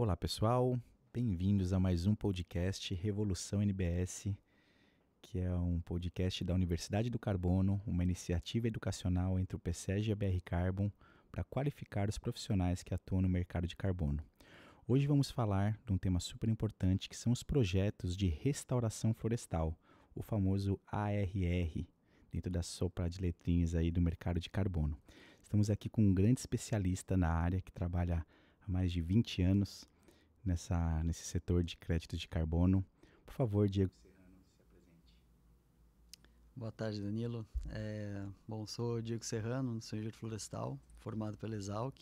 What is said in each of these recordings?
Olá, pessoal. Bem-vindos a mais um podcast Revolução NBS, que é um podcast da Universidade do Carbono, uma iniciativa educacional entre o PSEG e a BR Carbon para qualificar os profissionais que atuam no mercado de carbono. Hoje vamos falar de um tema super importante que são os projetos de restauração florestal, o famoso ARR, dentro da sopa de letrinhas aí do mercado de carbono. Estamos aqui com um grande especialista na área que trabalha mais de 20 anos nessa, nesse setor de créditos de carbono. Por favor, Diego Serrano, se apresente. Boa tarde, Danilo. É, bom, sou Diego Serrano, sou engenheiro florestal, formado pela Exalc.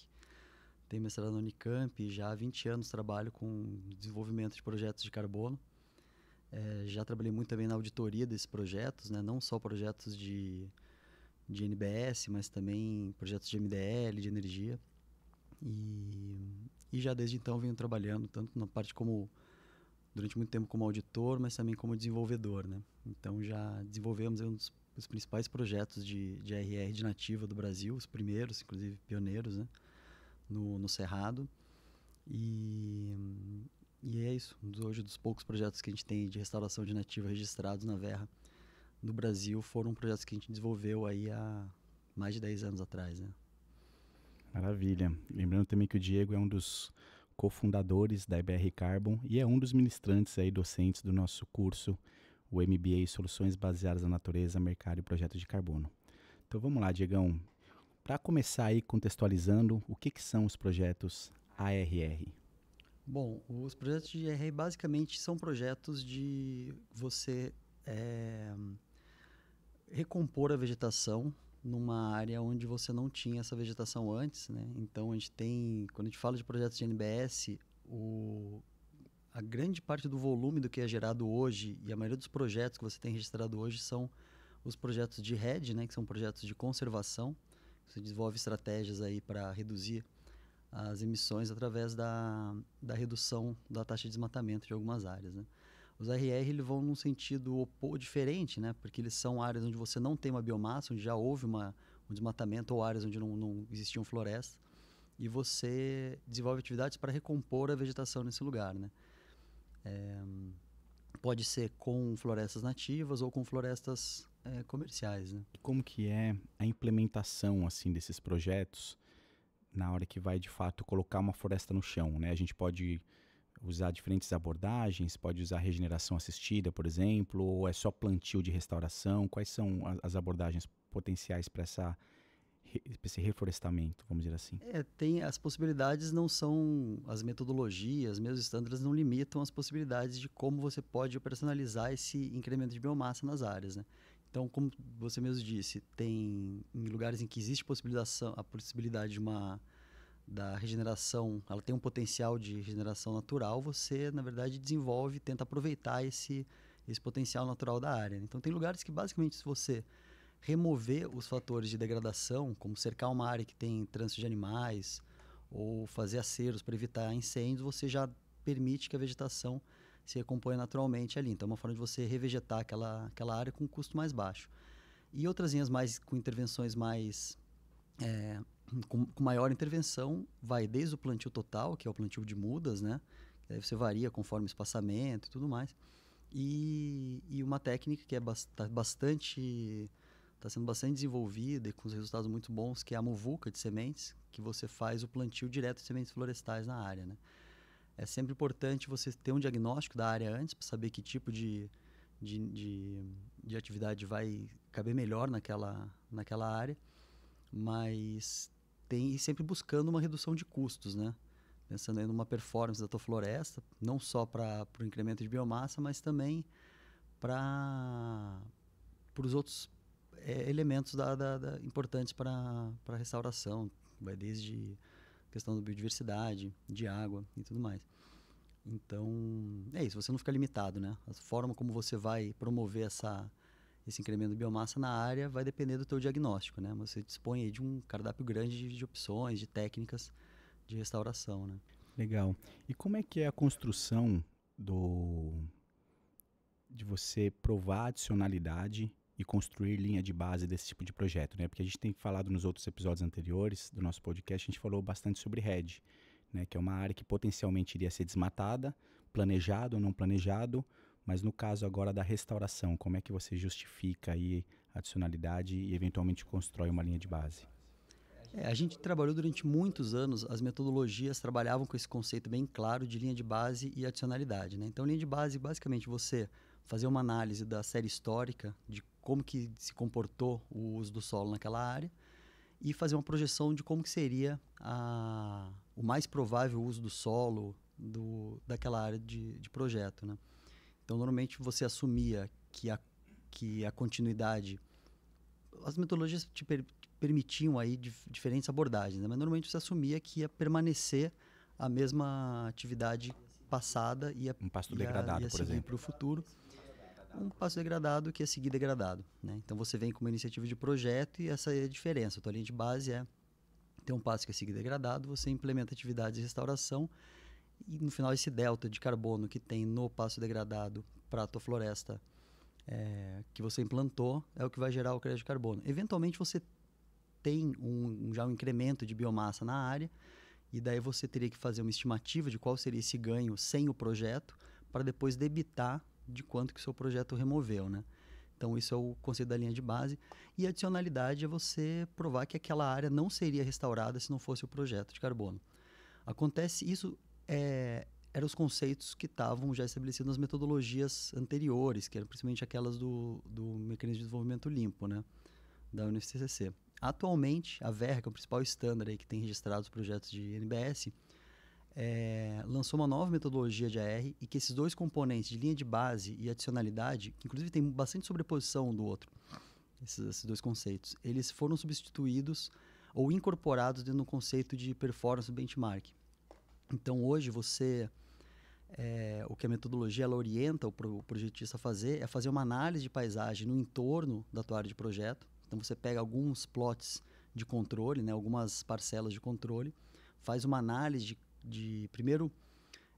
Tenho mestrado na Unicamp e já há 20 anos trabalho com desenvolvimento de projetos de carbono. É, já trabalhei muito também na auditoria desses projetos, né? não só projetos de, de NBS, mas também projetos de MDL, de energia. E, e já desde então venho trabalhando tanto na parte como durante muito tempo como auditor, mas também como desenvolvedor, né? Então já desenvolvemos um dos, principais projetos de, de RR de nativa do Brasil, os primeiros, inclusive pioneiros, né? No, no Cerrado. E, e é isso. Hoje, dos poucos projetos que a gente tem de restauração de nativa registrados na Verra no Brasil foram projetos que a gente desenvolveu aí há mais de 10 anos atrás, né? Maravilha. Lembrando também que o Diego é um dos cofundadores da IBR Carbon e é um dos ministrantes aí docentes do nosso curso, o MBA Soluções Baseadas na Natureza, Mercado e Projeto de Carbono. Então vamos lá, Diegão. Para começar aí contextualizando, o que, que são os projetos ARR? Bom, os projetos de ARR basicamente são projetos de você é, recompor a vegetação numa área onde você não tinha essa vegetação antes, né? Então a gente tem, quando a gente fala de projetos de NBS, o a grande parte do volume do que é gerado hoje e a maioria dos projetos que você tem registrado hoje são os projetos de rede, né, que são projetos de conservação. Você desenvolve estratégias aí para reduzir as emissões através da, da redução da taxa de desmatamento de algumas áreas, né? Os RR eles vão num sentido opo, diferente, né? Porque eles são áreas onde você não tem uma biomassa, onde já houve uma, um desmatamento, ou áreas onde não, não existiam florestas, e você desenvolve atividades para recompor a vegetação nesse lugar, né? É, pode ser com florestas nativas ou com florestas é, comerciais, né? Como que é a implementação, assim, desses projetos na hora que vai, de fato, colocar uma floresta no chão, né? A gente pode usar diferentes abordagens? Pode usar regeneração assistida, por exemplo, ou é só plantio de restauração? Quais são as abordagens potenciais para essa esse reflorestamento, vamos dizer assim? É, tem as possibilidades não são as metodologias, meus estándares não limitam as possibilidades de como você pode personalizar esse incremento de biomassa nas áreas, né? Então, como você mesmo disse, tem em lugares em que existe possibilidade, a possibilidade de uma da regeneração, ela tem um potencial de regeneração natural, você, na verdade, desenvolve, tenta aproveitar esse, esse potencial natural da área. Né? Então, tem lugares que, basicamente, se você remover os fatores de degradação, como cercar uma área que tem trânsito de animais ou fazer aceros para evitar incêndios, você já permite que a vegetação se recompõe naturalmente ali. Então, é uma forma de você revegetar aquela, aquela área com um custo mais baixo. E outras linhas mais com intervenções mais é, com, com, maior intervenção, vai desde o plantio total, que é o plantio de mudas, né? Aí você varia conforme espaçamento e tudo mais. E, e uma técnica que é tá bastante está sendo bastante desenvolvida e com resultados muito bons, que é a muvuca de sementes, que você faz o plantio direto de sementes florestais na área, né? É sempre importante você ter um diagnóstico da área antes para saber que tipo de, de, de, de atividade vai caber melhor naquela, naquela área mas tem e sempre buscando uma redução de custos, né? Pensando em uma performance da tua floresta, não só para o incremento de biomassa, mas também para os outros é, elementos da, da, da, importantes para a restauração. Vai desde questão da biodiversidade, de água e tudo mais. Então, é isso, você não fica limitado, né? A forma como você vai promover essa, esse incremento de biomassa na área vai depender do teu diagnóstico, né? Você dispõe de um cardápio grande de, de, opções, de técnicas de restauração, né? Legal. E como é que é a construção do de você provar adicionalidade e construir linha de base desse tipo de projeto, né? Porque a gente tem falado nos outros episódios anteriores do nosso podcast, a gente falou bastante sobre RED, né? Que é uma área que potencialmente iria ser desmatada, planejado ou não planejado, mas no caso agora da restauração, como é que você justifica aí a adicionalidade e eventualmente constrói uma linha de base? É, a gente trabalhou durante muitos anos, as metodologias trabalhavam com esse conceito bem claro de linha de base e adicionalidade. Né? Então, linha de base, basicamente, você fazer uma análise da série histórica, de como que se comportou o uso do solo naquela área, e fazer uma projeção de como que seria a, o mais provável uso do solo do, daquela área de, de projeto. Né? Então, normalmente você assumia que a, que a continuidade. As metodologias te, per, te permitiam aí dif, diferentes abordagens, né? mas normalmente você assumia que ia permanecer a mesma atividade passada e ia, um passo ia, degradado, ia por seguir para o futuro. Um passo degradado que ia seguir degradado. Né? Então você vem com uma iniciativa de projeto e essa é a diferença. A tua linha de base é ter um passo que é seguir degradado, você implementa atividades de restauração e no final, esse delta de carbono que tem no passo degradado para a tua floresta é, que você implantou é o que vai gerar o crédito de carbono. Eventualmente, você tem um, já um incremento de biomassa na área, e daí você teria que fazer uma estimativa de qual seria esse ganho sem o projeto, para depois debitar de quanto que o seu projeto removeu, né? Então, isso é o conceito da linha de base. E a adicionalidade é você provar que aquela área não seria restaurada se não fosse o projeto de carbono. Acontece isso é, eram os conceitos que estavam já estabelecidos nas metodologias anteriores, que eram principalmente aquelas do, do mecanismo de desenvolvimento limpo, né, da UNFCCC. Atualmente, a VER, que é o principal estándar aí que tem registrado os projetos de NBS, é, lançou uma nova metodologia de AR e que esses dois componentes de linha de base e adicionalidade, que inclusive tem bastante sobreposição um do outro, esses, esses dois conceitos, eles foram substituídos ou incorporados dentro do conceito de performance benchmark, então hoje você é, o que a metodologia ela orienta o projetista a fazer é fazer uma análise de paisagem no entorno da tua área de projeto. Então você pega alguns plots de controle, né, algumas parcelas de controle, faz uma análise de, de primeiro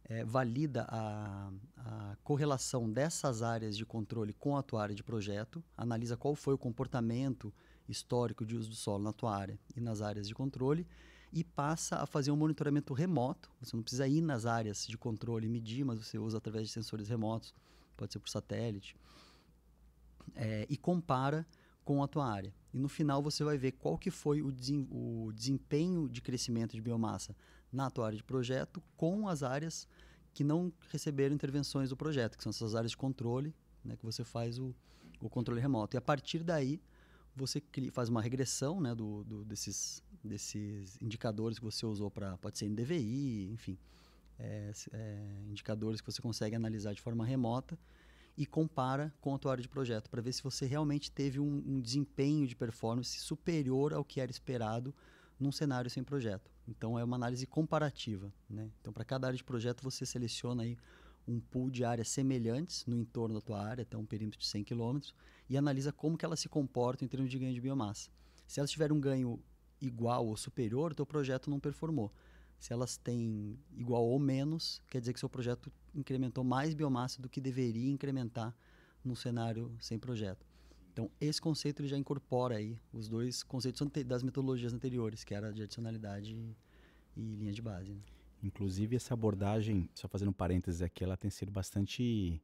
é, valida a, a, correlação dessas áreas de controle com a tua área de projeto, analisa qual foi o comportamento histórico de uso do solo na tua área e nas áreas de controle e passa a fazer um monitoramento remoto. Você não precisa ir nas áreas de controle e medir, mas você usa através de sensores remotos, pode ser por satélite, é, e compara com a tua área. E no final você vai ver qual que foi o, desem, o desempenho de crescimento de biomassa na tua área de projeto com as áreas que não receberam intervenções do projeto, que são essas áreas de controle, né, que você faz o, o controle remoto. E a partir daí você faz uma regressão né, do, do desses desses indicadores que você usou para. Pode ser NDVI, enfim. É, é, indicadores que você consegue analisar de forma remota e compara com a tua área de projeto para ver se você realmente teve um, um, desempenho de performance superior ao que era esperado num cenário sem projeto. Então é uma análise comparativa, né? Então para cada área de projeto você seleciona aí um pool de áreas semelhantes no entorno da tua área, até um perímetro de 100 km, e analisa como que elas se comportam em termos de ganho de biomassa. Se elas tiverem um ganho igual ou superior, o teu projeto não performou. Se elas têm igual ou menos, quer dizer que seu projeto incrementou mais biomassa do que deveria incrementar num cenário sem projeto. Então, esse conceito ele já incorpora aí os dois conceitos das metodologias anteriores, que era de adicionalidade e, e linha de base. Né? Inclusive, essa abordagem, só fazendo um parênteses aqui, ela tem sido bastante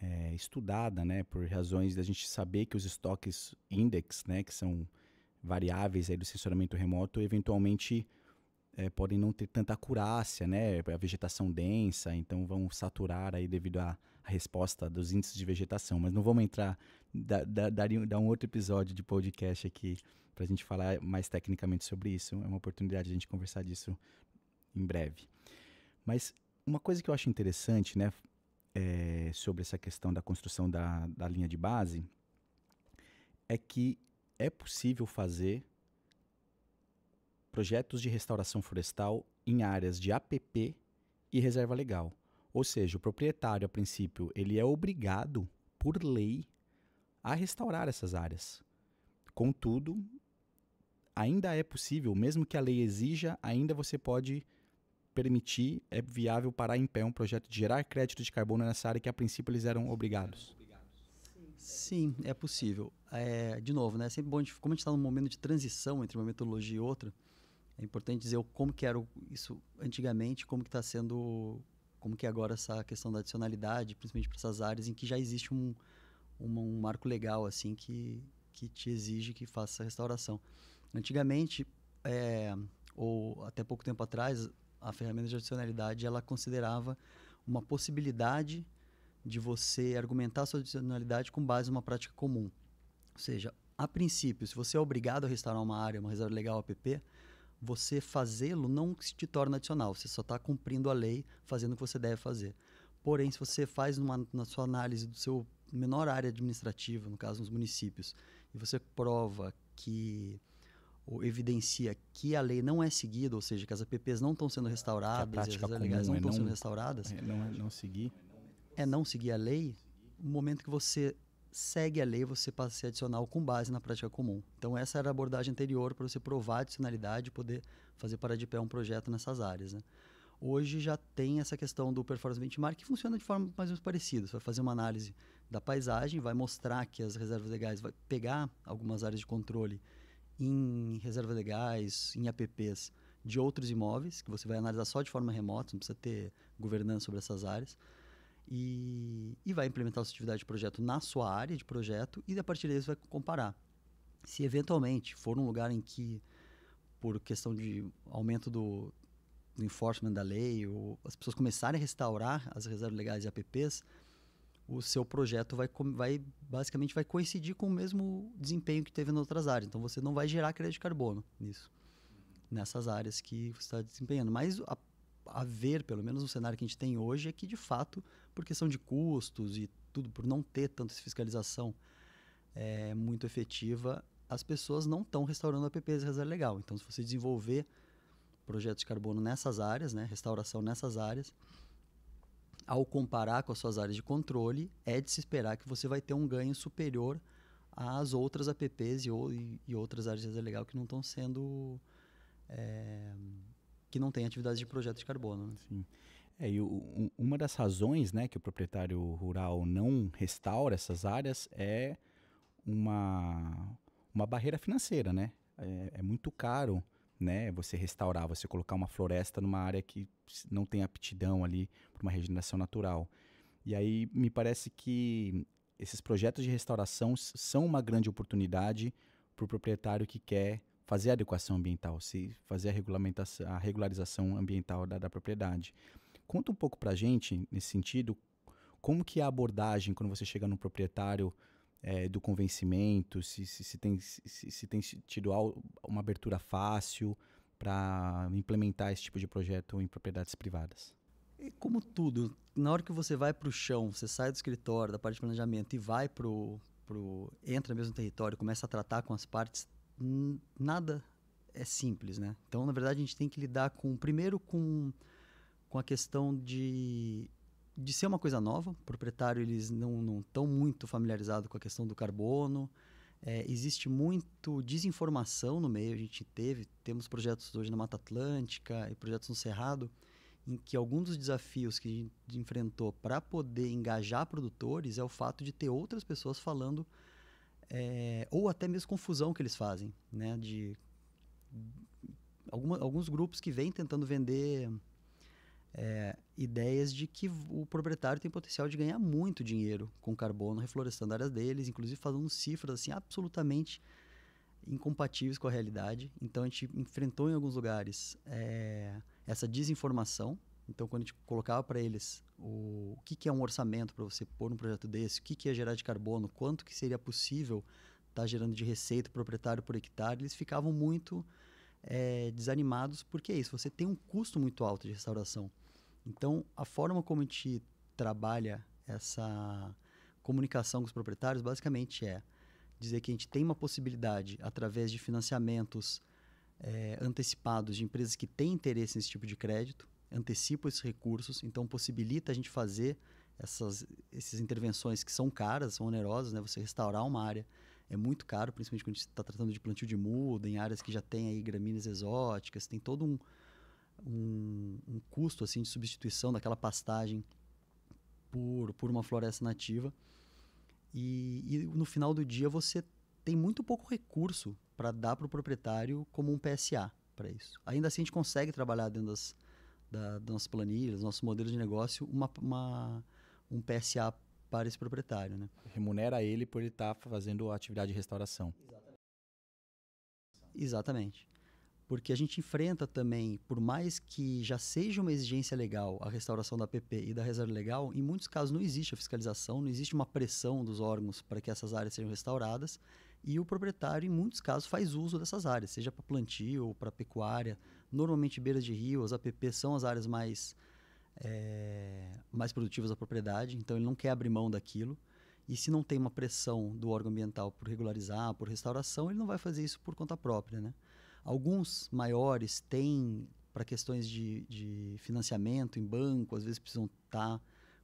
é, estudada, né? Por razões da gente saber que os estoques index, né? Que são variáveis aí do sensoramento remoto eventualmente é, podem não ter tanta acurácia, né? A vegetação densa, então vão saturar aí devido à resposta dos índices de vegetação. Mas não vamos entrar, dar um outro episódio de podcast aqui para a gente falar mais tecnicamente sobre isso. É uma oportunidade de a gente conversar disso em breve. Mas uma coisa que eu acho interessante, né, é, sobre essa questão da construção da, da linha de base, é que é possível fazer projetos de restauração florestal em áreas de APP e reserva legal. Ou seja, o proprietário, a princípio, ele é obrigado, por lei, a restaurar essas áreas. Contudo, ainda é possível, mesmo que a lei exija, ainda você pode permitir, é viável parar em pé um projeto de gerar crédito de carbono nessa área que a princípio eles eram obrigados. Sim, é possível. É, de novo, né? É sempre bom, a gente, como a gente está num momento de transição entre uma metodologia e outra, é importante dizer como que era isso antigamente, como que está sendo, como que é agora essa questão da adicionalidade, principalmente para essas áreas em que já existe um, um, um marco legal assim que, que te exige que faça essa restauração. Antigamente, é, ou até pouco tempo atrás, a ferramenta de adicionalidade ela considerava uma possibilidade de você argumentar sua adicionalidade com base numa prática comum. Ou seja, a princípio, se você é obrigado a restaurar uma área, uma reserva legal APP, você fazê-lo não se te torna adicional, você só está cumprindo a lei, fazendo o que você deve fazer. Porém, se você faz numa, na sua análise do seu menor área administrativa, no caso nos municípios, e você prova que ou evidencia que a lei não é seguida, ou seja, que as APPs não estão sendo restauradas, práticas a as legais não estão é sendo restauradas, é não, é não seguir é não seguir a lei, no momento que você segue a lei, você passa a ser adicional com base na prática comum. Então, essa era a abordagem anterior para você provar a adicionalidade e poder fazer parar de pé um projeto nessas áreas. Né? Hoje já tem essa questão do performance benchmark que funciona de forma mais ou menos parecida. Você vai fazer uma análise da paisagem, vai mostrar que as reservas legais, vai pegar algumas áreas de controle em reservas legais, em apps de outros imóveis, que você vai analisar só de forma remota, não precisa ter governança sobre essas áreas e, e vai implementar a sua atividade de projeto na sua área de projeto e a partir daí você vai comparar. Se eventualmente for um lugar em que, por questão de aumento do, do enforcement da lei, ou as pessoas começarem a restaurar as reservas legais e APPs, o seu projeto vai, vai basicamente vai coincidir com o mesmo desempenho que teve em outras áreas. Então você não vai gerar crédito de carbono nisso, nessas áreas que você está desempenhando. Mas a a ver, pelo menos no cenário que a gente tem hoje, é que de fato, por questão de custos e tudo, por não ter tanta fiscalização é, muito efetiva, as pessoas não estão restaurando APPs de reserva legal. Então, se você desenvolver projetos de carbono nessas áreas, né, restauração nessas áreas, ao comparar com as suas áreas de controle, é de se esperar que você vai ter um ganho superior às outras APPs e, e, e outras áreas de reserva legal que não estão sendo é, que não tem atividades de projeto de carbono. Né? Sim. É, e o, uma das razões né, que o proprietário rural não restaura essas áreas é uma, uma barreira financeira, né? É, é, muito caro né, você restaurar, você colocar uma floresta numa área que não tem aptidão ali para uma regeneração natural. E aí me parece que esses projetos de restauração são uma grande oportunidade para o proprietário que quer fazer a adequação ambiental, se fazer a, regulamentação, a regularização ambiental da, da propriedade. Conta um pouco para a gente, nesse sentido, como que é a abordagem quando você chega num proprietário é, do convencimento, se, se, se tem, se, se, tem tido uma abertura fácil para implementar esse tipo de projeto em propriedades privadas? E como tudo, na hora que você vai para o chão, você sai do escritório, da parte de planejamento e vai para o... Pro, entra mesmo no território, começa a tratar com as partes, nada é simples, né? Então, na verdade, a gente tem que lidar com, primeiro, com, com a questão de, de ser uma coisa nova. O proprietário, eles não estão muito familiarizados com a questão do carbono. É, existe muito desinformação no meio. A gente teve, temos projetos hoje na Mata Atlântica e projetos no Cerrado, em que alguns dos desafios que a gente enfrentou para poder engajar produtores é o fato de ter outras pessoas falando é, ou até mesmo confusão que eles fazem, né? De alguma, alguns grupos que vêm tentando vender é, ideias de que o proprietário tem potencial de ganhar muito dinheiro com carbono, reflorestando áreas deles, inclusive fazendo cifras assim absolutamente incompatíveis com a realidade. Então a gente enfrentou em alguns lugares é, essa desinformação então, quando a gente colocava para eles o, o que, que, é um orçamento para você pôr um projeto desse, o que, que é gerar de carbono, quanto que seria possível estar tá gerando de receita proprietário por hectare, eles ficavam muito é, desanimados, porque é isso, você tem um custo muito alto de restauração. Então, a forma como a gente trabalha essa comunicação com os proprietários, basicamente é dizer que a gente tem uma possibilidade, através de financiamentos é, antecipados de empresas que têm interesse nesse tipo de crédito, antecipa esses recursos, então possibilita a gente fazer essas, essas intervenções que são caras, são onerosas, né? Você restaurar uma área é muito caro, principalmente quando a gente está tratando de plantio de muda, em áreas que já tem aí gramíneas exóticas, tem todo um, um, um custo assim de substituição daquela pastagem por, por uma floresta nativa. E, e no final do dia você tem muito pouco recurso para dar para o proprietário como um PSA para isso. Ainda assim a gente consegue trabalhar dentro das da, das nossas planilhas, nosso nossos modelos de negócio, uma, uma, um PSA para esse proprietário. Né? Remunera ele por ele estar tá fazendo a atividade de restauração. Exatamente. Exatamente. Porque a gente enfrenta também, por mais que já seja uma exigência legal a restauração da PP e da reserva legal, em muitos casos não existe a fiscalização, não existe uma pressão dos órgãos para que essas áreas sejam restauradas, e o proprietário, em muitos casos, faz uso dessas áreas, seja para plantio ou para pecuária, Normalmente, beiras de rio, as APP são as áreas mais, é, mais produtivas da propriedade, então ele não quer abrir mão daquilo. E se não tem uma pressão do órgão ambiental por regularizar, por restauração, ele não vai fazer isso por conta própria. Né? Alguns maiores têm, para questões de, de, financiamento em banco, às vezes precisam estar tá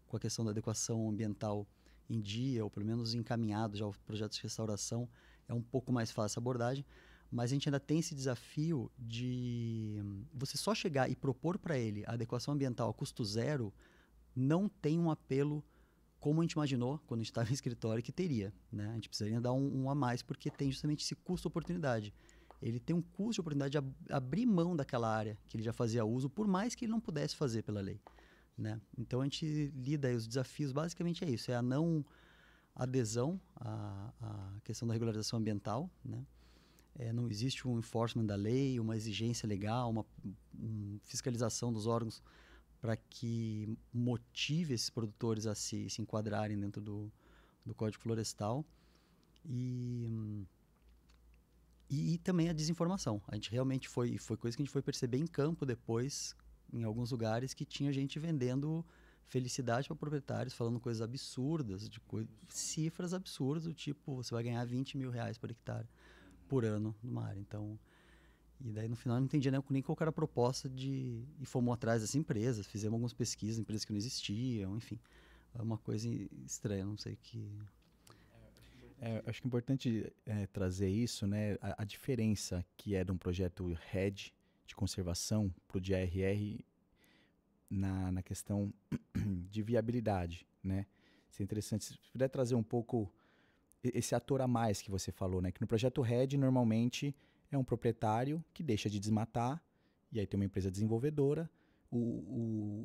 com a questão da adequação ambiental em dia, ou pelo menos encaminhado já o projeto de restauração, é um pouco mais fácil a abordagem mas a gente ainda tem esse desafio de você só chegar e propor para ele a adequação ambiental a custo zero não tem um apelo como a gente imaginou quando a gente estava em escritório que teria. Né? A gente precisaria dar um, um a mais porque tem justamente esse custo-oportunidade. Ele tem um custo oportunidade de ab abrir mão daquela área que ele já fazia uso, por mais que ele não pudesse fazer pela lei. Né? Então a gente lida aí, os desafios basicamente é isso, é a não adesão à, à questão da regularização ambiental, né? É, não existe um enforcement da lei, uma exigência legal, uma, uma fiscalização dos órgãos para que motive esses produtores a se, se enquadrarem dentro do, do Código Florestal. E, e, e, também a desinformação. A gente realmente foi, foi coisa que a gente foi perceber em campo depois, em alguns lugares, que tinha gente vendendo felicidade para proprietários, falando coisas absurdas, de co cifras absurdas, do tipo, você vai ganhar 20 mil reais por hectare por ano numa área. Então, e daí no final eu não entendia nem, nem qual era a proposta de. E fomos atrás das empresas, fizemos algumas pesquisas, empresas que não existiam, enfim. É uma coisa estranha, não sei que. É, acho que é importante é, trazer isso, né? A, a, diferença que é de um projeto RED de conservação para o de ARR na, na questão de viabilidade, né? Isso é interessante. Se puder trazer um pouco esse ator a mais que você falou, né? Que no projeto RED, normalmente, é um proprietário que deixa de desmatar, e aí tem uma empresa desenvolvedora. O,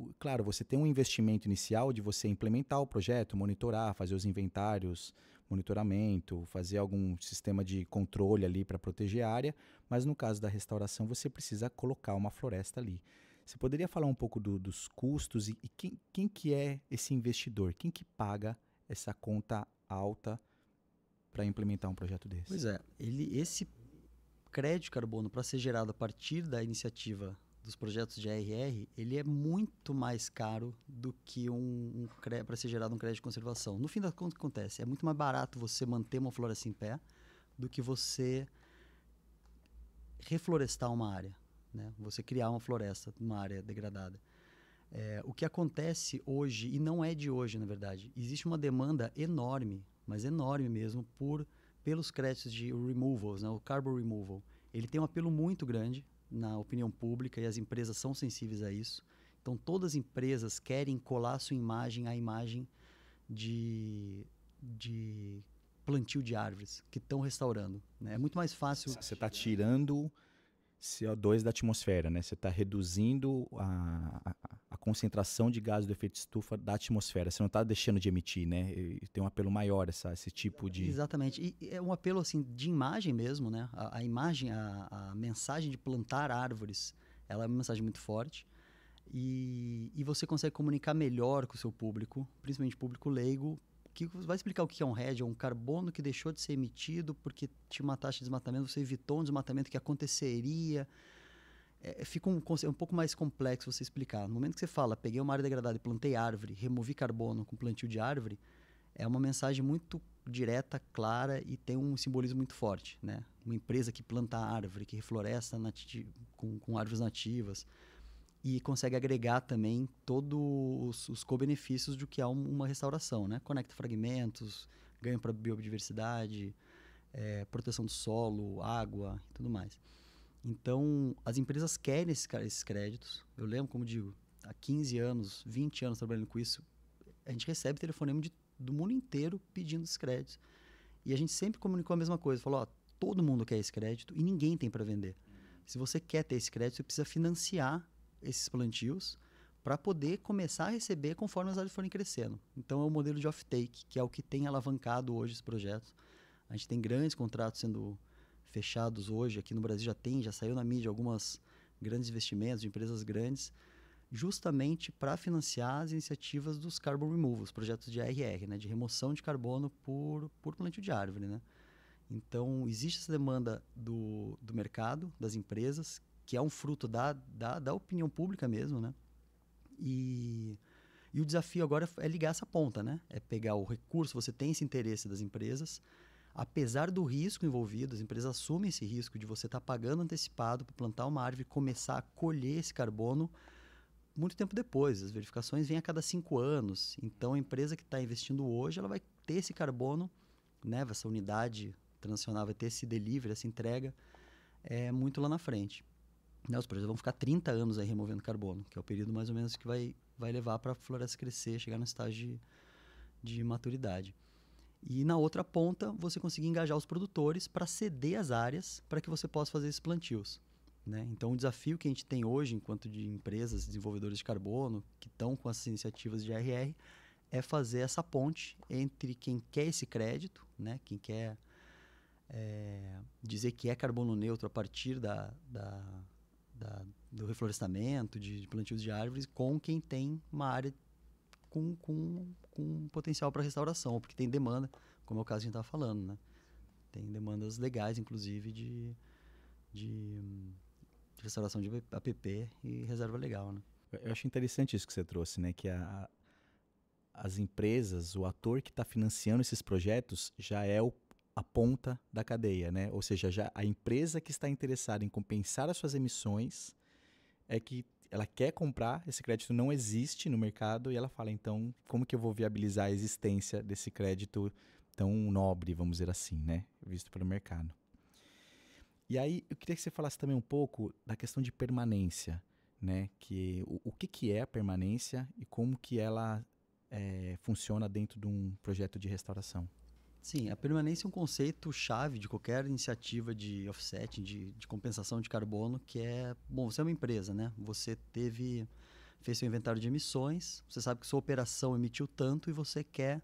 o, claro, você tem um investimento inicial de você implementar o projeto, monitorar, fazer os inventários, monitoramento, fazer algum sistema de controle ali para proteger a área, mas no caso da restauração você precisa colocar uma floresta ali. Você poderia falar um pouco do, dos custos e, e quem, quem que é esse investidor? Quem que paga essa conta alta? para implementar um projeto desse? Pois é, ele, esse crédito de carbono para ser gerado a partir da iniciativa dos projetos de ARR, ele é muito mais caro do que um, um para ser gerado um crédito de conservação. No fim das contas, o que acontece? É muito mais barato você manter uma floresta em pé do que você reflorestar uma área, né? Você criar uma floresta numa área degradada. É, o que acontece hoje, e não é de hoje, na verdade, existe uma demanda enorme mas enorme mesmo, por pelos créditos de removals, né, o carbon removal. Ele tem um apelo muito grande na opinião pública e as empresas são sensíveis a isso. Então, todas as empresas querem colar sua imagem à imagem de, de plantio de árvores que estão restaurando. Né? É muito mais fácil. Você está tirando CO2 da atmosfera, né? Você está reduzindo a, a, a, concentração de gases do efeito estufa da atmosfera. Você não está deixando de emitir, né? E tem um apelo maior essa, esse tipo de. Exatamente. E é um apelo assim de imagem mesmo, né? A, a imagem, a, mensagem de plantar árvores, ela é uma mensagem muito forte. E, e você consegue comunicar melhor com o seu público, principalmente público leigo, que vai explicar o que é um red, é um carbono que deixou de ser emitido porque tinha uma taxa de desmatamento, você evitou um desmatamento que aconteceria. É, fica um, é um pouco mais complexo você explicar. No momento que você fala, peguei uma área degradada e plantei árvore, removi carbono com plantio de árvore, é uma mensagem muito direta, clara e tem um simbolismo muito forte, né? Uma empresa que planta árvore, que refloresta com, com árvores nativas, e consegue agregar também todos os, co-benefícios do que é uma restauração, né? Conecta fragmentos, ganho para biodiversidade, é, proteção do solo, água e tudo mais. Então, as empresas querem esses, esses, créditos. Eu lembro, como digo, há 15 anos, 20 anos trabalhando com isso, a gente recebe telefonema de, do mundo inteiro pedindo esses créditos. E a gente sempre comunicou a mesma coisa. Falou, ó, todo mundo quer esse crédito e ninguém tem para vender. Se você quer ter esse crédito, você precisa financiar esses plantios para poder começar a receber conforme as árvores forem crescendo. Então é o modelo de off-take, que é o que tem alavancado hoje esse projeto. A gente tem grandes contratos sendo fechados hoje, aqui no Brasil já tem, já saiu na mídia algumas grandes investimentos de empresas grandes, justamente para financiar as iniciativas dos carbon removals, projetos de ARR, né, de remoção de carbono por, por plantio de árvore. Né? Então, existe essa demanda do, do mercado, das empresas, que é um fruto da, da, da opinião pública mesmo, né? E, e o desafio agora é ligar essa ponta, né? É pegar o recurso, você tem esse interesse das empresas, apesar do risco envolvido, as empresas assumem esse risco de você estar tá pagando antecipado para plantar uma árvore e começar a colher esse carbono muito tempo depois. As verificações vêm a cada cinco anos. Então, a empresa que está investindo hoje, ela vai ter esse carbono, né? Essa unidade transnacional vai ter esse delivery, essa entrega é muito lá na frente. Né, os projetos vão ficar 30 anos aí removendo carbono, que é o período mais ou menos que vai, vai levar para a floresta crescer, chegar no estágio de, de maturidade. E na outra ponta, você conseguir engajar os produtores para ceder as áreas para que você possa fazer esses plantios. Né? Então, o desafio que a gente tem hoje, enquanto de empresas desenvolvedoras de carbono, que estão com as iniciativas de RR, é fazer essa ponte entre quem quer esse crédito, né? quem quer é, dizer que é carbono neutro a partir da, da da, do reflorestamento, de, de plantios de árvores, com quem tem uma área com, com, com potencial para restauração, porque tem demanda, como é o caso que a gente estava falando, né? Tem demandas legais, inclusive, de, de, de restauração de APP e reserva legal, né? Eu acho interessante isso que você trouxe, né? Que a, as empresas, o ator que está financiando esses projetos já é o a ponta da cadeia, né? Ou seja, já a empresa que está interessada em compensar as suas emissões é que ela quer comprar, esse crédito não existe no mercado e ela fala, então, como que eu vou viabilizar a existência desse crédito tão nobre, vamos dizer assim, né? Visto pelo mercado. E aí, eu queria que você falasse também um pouco da questão de permanência, né? Que, o, o que, que é a permanência e como que ela é, funciona dentro de um projeto de restauração. Sim, a permanência é um conceito chave de qualquer iniciativa de offset, de, de compensação de carbono, que é, bom, você é uma empresa, né? Você teve, fez seu inventário de emissões, você sabe que sua operação emitiu tanto e você quer